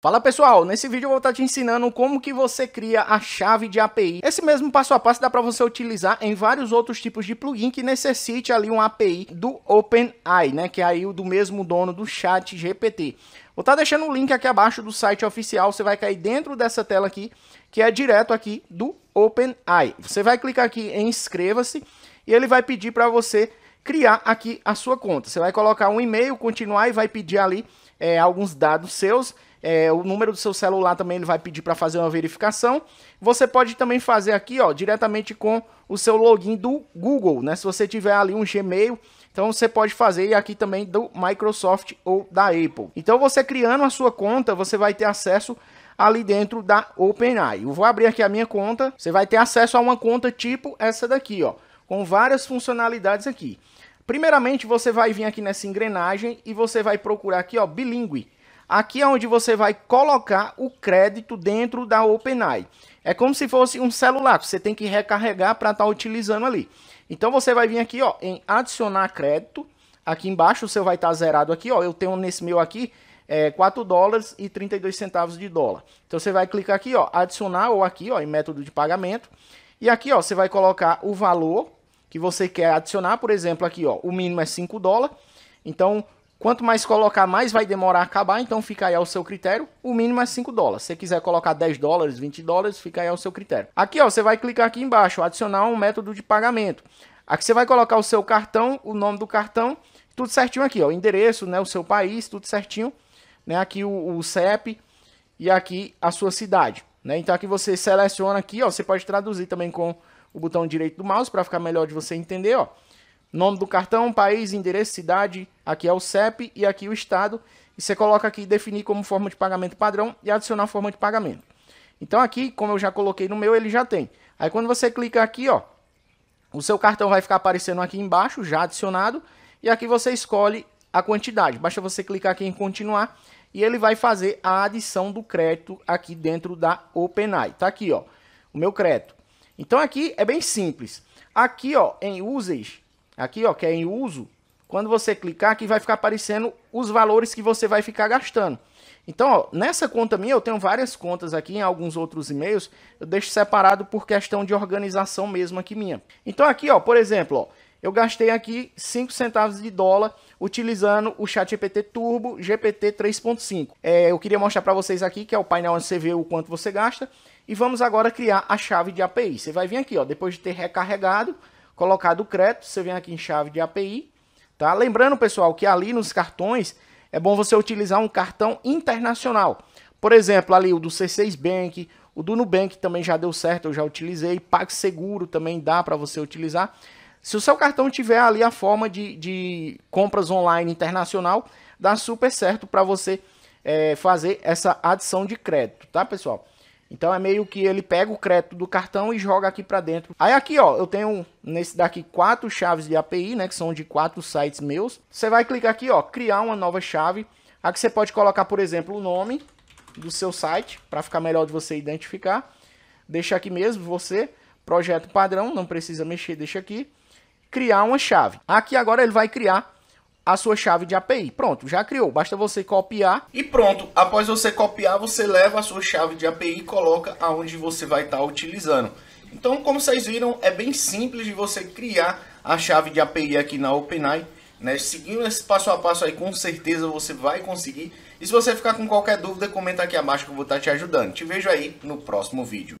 Fala pessoal, nesse vídeo eu vou estar te ensinando como que você cria a chave de API. Esse mesmo passo a passo dá para você utilizar em vários outros tipos de plugin que necessite ali uma API do OpenAI, né, que é aí o do mesmo dono do chat GPT. Vou estar deixando o link aqui abaixo do site oficial, você vai cair dentro dessa tela aqui, que é direto aqui do OpenAI. Você vai clicar aqui em inscreva-se e ele vai pedir para você criar aqui a sua conta. Você vai colocar um e-mail, continuar e vai pedir ali é, alguns dados seus é, o número do seu celular também ele vai pedir para fazer uma verificação. Você pode também fazer aqui, ó, diretamente com o seu login do Google, né? Se você tiver ali um Gmail, então você pode fazer aqui também do Microsoft ou da Apple. Então você criando a sua conta, você vai ter acesso ali dentro da OpenAI. Eu vou abrir aqui a minha conta, você vai ter acesso a uma conta tipo essa daqui, ó, com várias funcionalidades aqui. Primeiramente, você vai vir aqui nessa engrenagem e você vai procurar aqui, ó, bilíngue. Aqui é onde você vai colocar o crédito dentro da OpenAI. É como se fosse um celular que você tem que recarregar para estar tá utilizando ali. Então você vai vir aqui ó, em adicionar crédito. Aqui embaixo o seu vai estar tá zerado aqui. Ó, eu tenho nesse meu aqui é, 4 dólares e 32 centavos de dólar. Então você vai clicar aqui, ó, adicionar ou aqui ó, em método de pagamento. E aqui ó, você vai colocar o valor que você quer adicionar. Por exemplo, aqui ó, o mínimo é 5 dólares. Então Quanto mais colocar, mais vai demorar a acabar, então fica aí ao seu critério. O mínimo é 5 dólares. Se você quiser colocar 10 dólares, 20 dólares, fica aí ao seu critério. Aqui, ó, você vai clicar aqui embaixo, adicionar um método de pagamento. Aqui você vai colocar o seu cartão, o nome do cartão, tudo certinho aqui, ó, endereço, né, o seu país, tudo certinho, né, aqui o, o CEP e aqui a sua cidade, né? Então aqui você seleciona aqui, ó, você pode traduzir também com o botão direito do mouse para ficar melhor de você entender, ó. Nome do cartão, país, endereço, cidade, aqui é o CEP e aqui o estado. E você coloca aqui definir como forma de pagamento padrão e adicionar forma de pagamento. Então aqui, como eu já coloquei no meu, ele já tem. Aí quando você clica aqui, ó, o seu cartão vai ficar aparecendo aqui embaixo, já adicionado, e aqui você escolhe a quantidade. Basta você clicar aqui em continuar e ele vai fazer a adição do crédito aqui dentro da OpenAI. Tá aqui, ó, o meu crédito. Então aqui é bem simples. Aqui, ó, em usage, Aqui, ó, que é em uso. Quando você clicar aqui, vai ficar aparecendo os valores que você vai ficar gastando. Então, ó, nessa conta minha, eu tenho várias contas aqui, em alguns outros e-mails, eu deixo separado por questão de organização mesmo aqui minha. Então aqui, ó, por exemplo, ó, eu gastei aqui 5 centavos de dólar utilizando o ChatGPT Turbo GPT 3.5. É, eu queria mostrar para vocês aqui, que é o painel onde você vê o quanto você gasta. E vamos agora criar a chave de API. Você vai vir aqui, ó, depois de ter recarregado, Colocar o crédito, você vem aqui em chave de API, tá? Lembrando, pessoal, que ali nos cartões é bom você utilizar um cartão internacional. Por exemplo, ali o do C6 Bank, o do Nubank também já deu certo, eu já utilizei. PagSeguro também dá para você utilizar. Se o seu cartão tiver ali a forma de, de compras online internacional, dá super certo para você é, fazer essa adição de crédito, tá, pessoal? Então é meio que ele pega o crédito do cartão e joga aqui para dentro. Aí aqui, ó, eu tenho nesse daqui quatro chaves de API, né, que são de quatro sites meus. Você vai clicar aqui, ó, criar uma nova chave. Aqui você pode colocar, por exemplo, o nome do seu site, para ficar melhor de você identificar. Deixa aqui mesmo você, projeto padrão, não precisa mexer, deixa aqui. Criar uma chave. Aqui agora ele vai criar a sua chave de API. Pronto, já criou. Basta você copiar. E pronto, após você copiar, você leva a sua chave de API e coloca aonde você vai estar tá utilizando. Então, como vocês viram, é bem simples de você criar a chave de API aqui na OpenAI. Né? Seguindo esse passo a passo aí, com certeza você vai conseguir. E se você ficar com qualquer dúvida, comenta aqui abaixo que eu vou estar tá te ajudando. Te vejo aí no próximo vídeo.